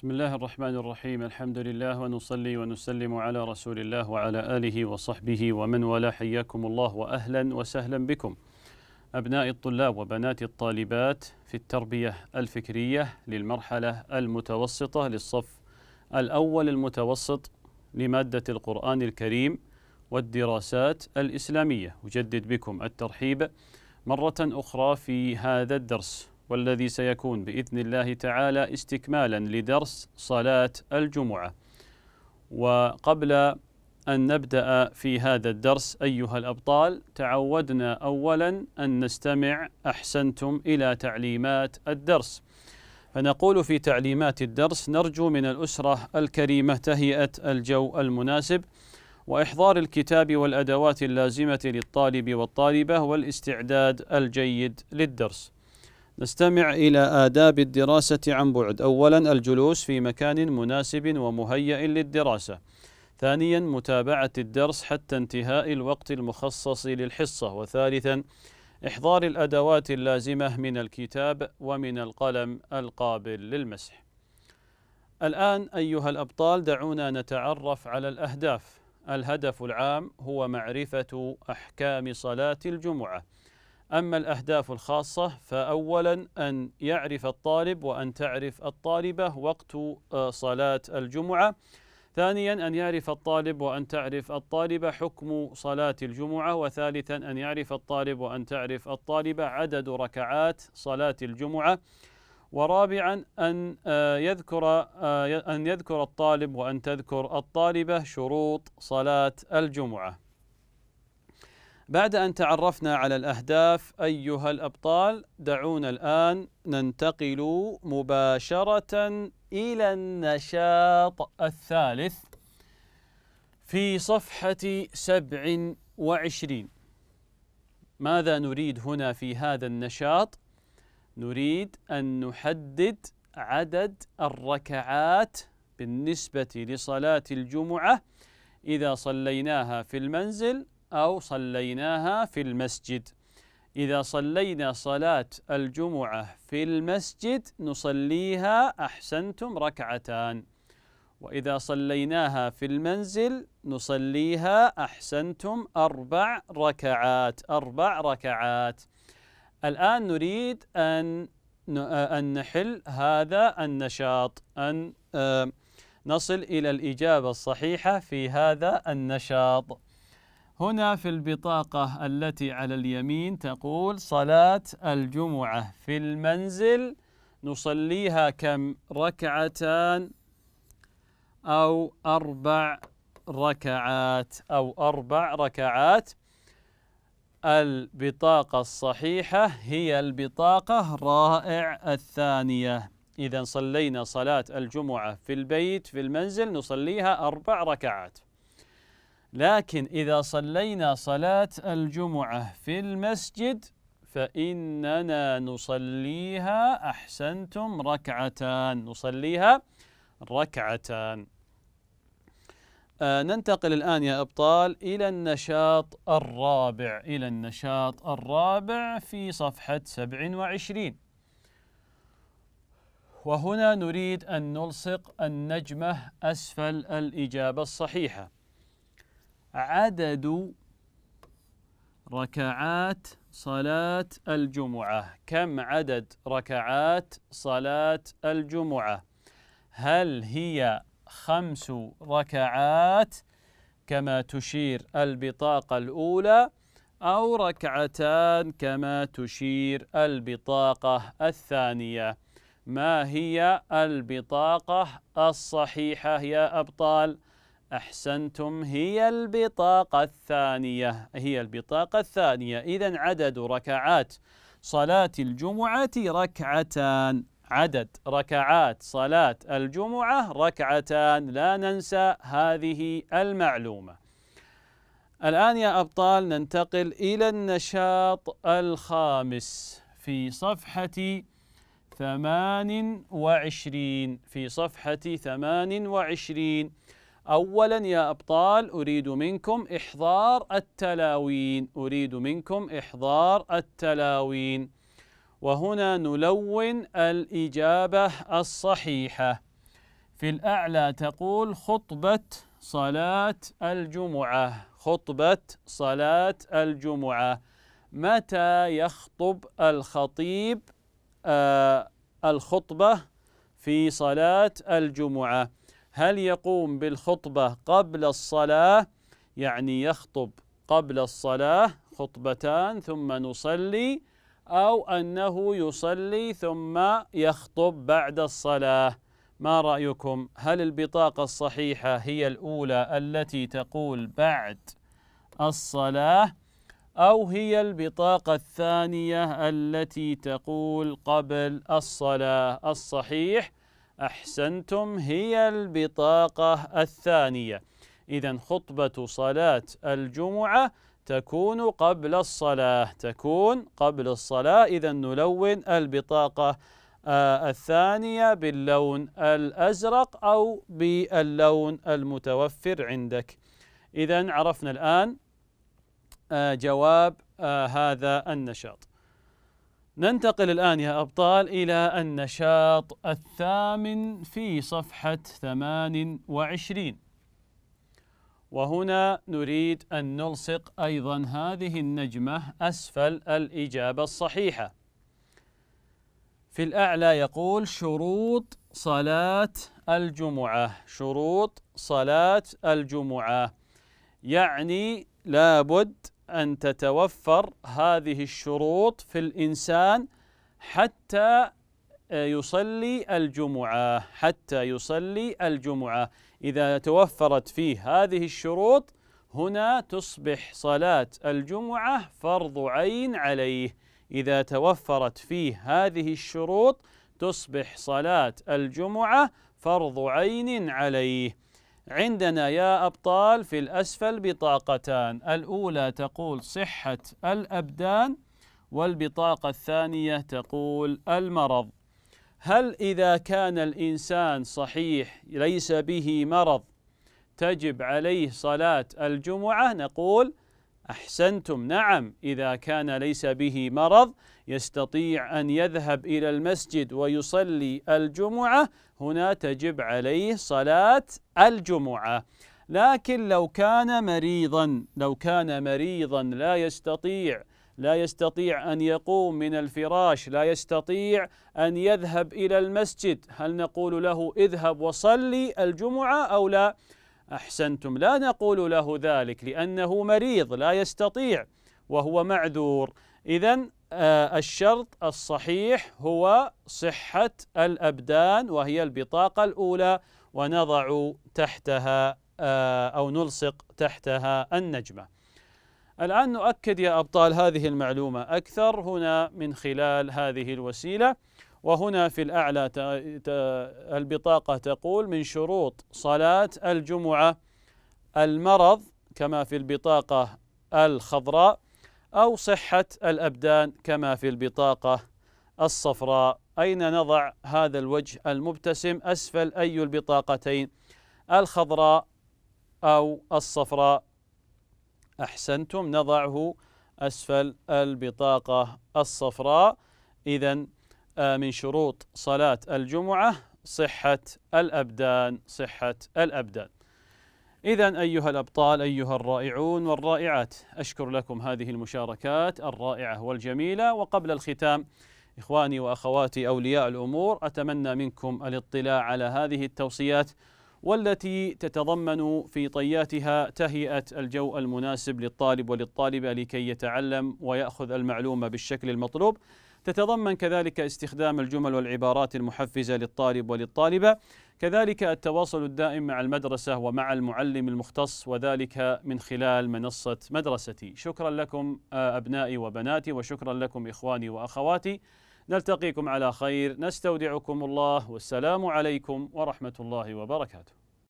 بسم الله الرحمن الرحيم الحمد لله ونصلي ونسلم على رسول الله وعلى آله وصحبه ومن والاه حياكم الله وأهلا وسهلا بكم أبناء الطلاب وبنات الطالبات في التربية الفكرية للمرحلة المتوسطة للصف الأول المتوسط لمادة القرآن الكريم والدراسات الإسلامية أجدد بكم الترحيب مرة أخرى في هذا الدرس والذي سيكون باذن الله تعالى استكمالا لدرس صلاه الجمعه. وقبل ان نبدا في هذا الدرس ايها الابطال تعودنا اولا ان نستمع احسنتم الى تعليمات الدرس. فنقول في تعليمات الدرس نرجو من الاسره الكريمه تهيئه الجو المناسب واحضار الكتاب والادوات اللازمه للطالب والطالبه والاستعداد الجيد للدرس. نستمع إلى آداب الدراسة عن بعد أولا الجلوس في مكان مناسب ومهيئ للدراسة ثانيا متابعة الدرس حتى انتهاء الوقت المخصص للحصة وثالثا إحضار الأدوات اللازمة من الكتاب ومن القلم القابل للمسح الآن أيها الأبطال دعونا نتعرف على الأهداف الهدف العام هو معرفة أحكام صلاة الجمعة أما الأهداف الخاصة فأولا أن يعرف الطالب وأن تعرف الطالبة وقت آه، صلاة الجمعة ثانيا أن يعرف الطالب وأن تعرف الطالبة حكم صلاة الجمعة وثالثا أن يعرف الطالب وأن تعرف الطالبة عدد ركعات صلاة الجمعة ورابعا أن آه، يذكر آه، أن يذكر الطالب وأن تذكر الطالبة شروط صلاة الجمعة بعد أن تعرفنا على الأهداف أيها الأبطال دعونا الآن ننتقل مباشرة إلى النشاط الثالث في صفحة سبع وعشرين ماذا نريد هنا في هذا النشاط؟ نريد أن نحدد عدد الركعات بالنسبة لصلاة الجمعة إذا صليناها في المنزل أو صليناها في المسجد إذا صلينا صلاة الجمعة في المسجد نصليها أحسنتم ركعتان وإذا صليناها في المنزل نصليها أحسنتم أربع ركعات أربع ركعات الآن نريد أن أن نحل هذا النشاط أن آه، نصل إلى الإجابة الصحيحة في هذا النشاط هنا في البطاقة التي على اليمين تقول صلاة الجمعة في المنزل نصليها كم ركعتان أو أربع ركعات أو أربع ركعات البطاقة الصحيحة هي البطاقة رائع الثانية إذا صلينا صلاة الجمعة في البيت في المنزل نصليها أربع ركعات لكن إذا صلينا صلاة الجمعة في المسجد فإننا نصليها أحسنتم ركعتان نصليها ركعتان آه ننتقل الآن يا أبطال إلى النشاط الرابع إلى النشاط الرابع في صفحة 27 وهنا نريد أن نلصق النجمة أسفل الإجابة الصحيحة عدد ركعات صلاة الجمعة كم عدد ركعات صلاة الجمعة هل هي خمس ركعات كما تشير البطاقة الأولى أو ركعتان كما تشير البطاقة الثانية ما هي البطاقة الصحيحة يا أبطال؟ أحسنتم هي البطاقة الثانية هي البطاقة الثانية إذا عدد ركعات صلاة الجمعة ركعتان عدد ركعات صلاة الجمعة ركعتان لا ننسى هذه المعلومة الآن يا أبطال ننتقل إلى النشاط الخامس في صفحة ثمان وعشرين في صفحة ثمان وعشرين أولا يا أبطال أريد منكم إحضار التلاوين أريد منكم إحضار التلاوين وهنا نلون الإجابة الصحيحة في الأعلى تقول خطبة صلاة الجمعة خطبة صلاة الجمعة متى يخطب الخطيب آه الخطبة في صلاة الجمعة هل يقوم بالخطبة قبل الصلاة يعني يخطب قبل الصلاة خطبتان ثم نصلي أو أنه يصلي ثم يخطب بعد الصلاة ما رأيكم هل البطاقة الصحيحة هي الأولى التي تقول بعد الصلاة أو هي البطاقة الثانية التي تقول قبل الصلاة الصحيح أحسنتم هي البطاقة الثانية إذا خطبة صلاة الجمعة تكون قبل الصلاة تكون قبل الصلاة إذا نلون البطاقة آه الثانية باللون الأزرق أو باللون المتوفر عندك إذا عرفنا الآن آه جواب آه هذا النشاط ننتقل الآن يا أبطال إلى النشاط الثامن في صفحة 28 وهنا نريد أن نلصق أيضا هذه النجمة أسفل الإجابة الصحيحة في الأعلى يقول شروط صلاة الجمعة شروط صلاة الجمعة يعني لابد أن تتوفر هذه الشروط في الإنسان حتى آه، يصلي الجمعة حتى يصلي الجمعة إذا توفرت فيه هذه الشروط هنا تصبح صلاة الجمعة فرض عين عليه إذا توفرت فيه هذه الشروط تصبح صلاة الجمعة فرض عين عليه عندنا يا أبطال في الأسفل بطاقتان الأولى تقول صحة الأبدان والبطاقة الثانية تقول المرض هل إذا كان الإنسان صحيح ليس به مرض تجب عليه صلاة الجمعة نقول احسنتم نعم اذا كان ليس به مرض يستطيع ان يذهب الى المسجد ويصلي الجمعه هنا تجب عليه صلاه الجمعه لكن لو كان مريضا لو كان مريضا لا يستطيع لا يستطيع ان يقوم من الفراش لا يستطيع ان يذهب الى المسجد هل نقول له اذهب وصلي الجمعه او لا احسنتم لا نقول له ذلك لانه مريض لا يستطيع وهو معذور اذا آه، الشرط الصحيح هو صحه الابدان وهي البطاقه الاولى ونضع تحتها آه، او نلصق تحتها النجمه الان نؤكد يا ابطال هذه المعلومه اكثر هنا من خلال هذه الوسيله وهنا في الأعلى البطاقة تقول من شروط صلاة الجمعة المرض كما في البطاقة الخضراء أو صحة الأبدان كما في البطاقة الصفراء أين نضع هذا الوجه المبتسم أسفل أي البطاقتين الخضراء أو الصفراء أحسنتم نضعه أسفل البطاقة الصفراء إذا آه، من شروط صلاة الجمعة صحة الأبدان صحة الأبدان إذا أيها الأبطال أيها الرائعون والرائعات أشكر لكم هذه المشاركات الرائعة والجميلة وقبل الختام إخواني وأخواتي أولياء الأمور أتمنى منكم الاطلاع على هذه التوصيات والتي تتضمن في طياتها تهيئة الجو المناسب للطالب وللطالبة لكي يتعلم ويأخذ المعلومة بالشكل المطلوب تتضمن كذلك استخدام الجمل والعبارات المحفزة للطالب وللطالبة كذلك التواصل الدائم مع المدرسة ومع المعلم المختص وذلك من خلال منصة مدرستي شكرا لكم آه، أبنائي وبناتي وشكرا لكم إخواني وأخواتي نلتقيكم على خير نستودعكم الله والسلام عليكم ورحمة الله وبركاته